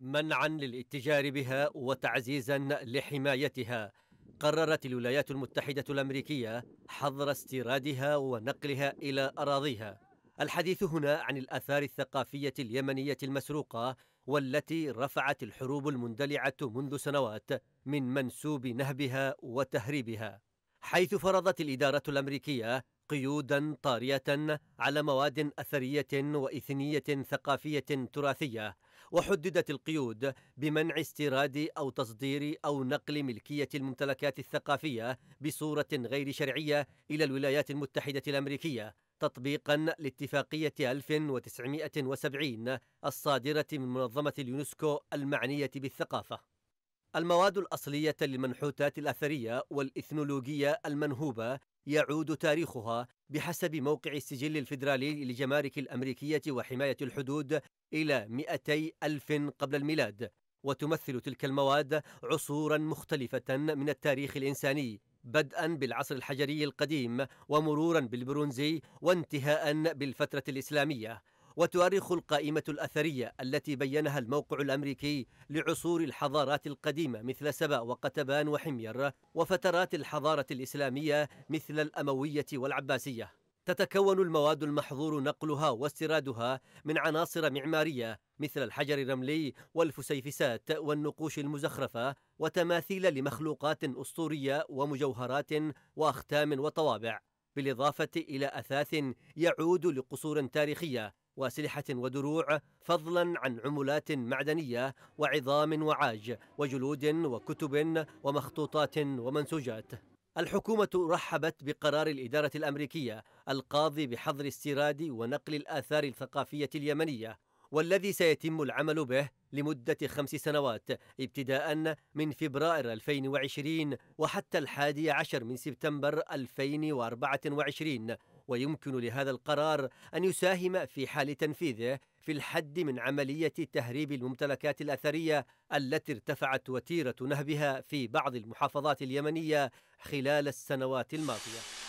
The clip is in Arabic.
منعا للاتجار بها وتعزيزا لحمايتها قررت الولايات المتحدة الأمريكية حظر استيرادها ونقلها إلى أراضيها الحديث هنا عن الآثار الثقافية اليمنية المسروقة والتي رفعت الحروب المندلعة منذ سنوات من منسوب نهبها وتهريبها حيث فرضت الإدارة الأمريكية قيودا طارية على مواد أثرية وإثنية ثقافية تراثية وحددت القيود بمنع استيراد أو تصدير أو نقل ملكية الممتلكات الثقافية بصورة غير شرعية إلى الولايات المتحدة الأمريكية تطبيقا لاتفاقية 1970 الصادرة من منظمة اليونسكو المعنية بالثقافة المواد الأصلية للمنحوتات الأثرية والإثنولوجية المنهوبة يعود تاريخها بحسب موقع السجل الفيدرالي للجمارك الأمريكية وحماية الحدود إلى 200 ألف قبل الميلاد وتمثل تلك المواد عصورا مختلفة من التاريخ الإنساني بدءا بالعصر الحجري القديم ومرورا بالبرونزي وانتهاء بالفترة الإسلامية وتؤرخ القائمة الأثرية التي بينها الموقع الأمريكي لعصور الحضارات القديمة مثل سبأ وقتبان وحمير وفترات الحضارة الإسلامية مثل الأموية والعباسية تتكون المواد المحظور نقلها واستيرادها من عناصر معمارية مثل الحجر الرملي والفسيفسات والنقوش المزخرفة وتماثيل لمخلوقات أسطورية ومجوهرات وأختام وطوابع بالإضافة إلى أثاث يعود لقصور تاريخية وأسلحة ودروع فضلا عن عملات معدنية وعظام وعاج وجلود وكتب ومخطوطات ومنسوجات الحكومة رحبت بقرار الإدارة الأمريكية القاضي بحظر استيراد ونقل الآثار الثقافية اليمنية والذي سيتم العمل به لمدة خمس سنوات ابتداء من فبراير 2020 وحتى الحادي عشر من سبتمبر 2024 ويمكن لهذا القرار أن يساهم في حال تنفيذه في الحد من عملية تهريب الممتلكات الأثرية التي ارتفعت وتيرة نهبها في بعض المحافظات اليمنية خلال السنوات الماضية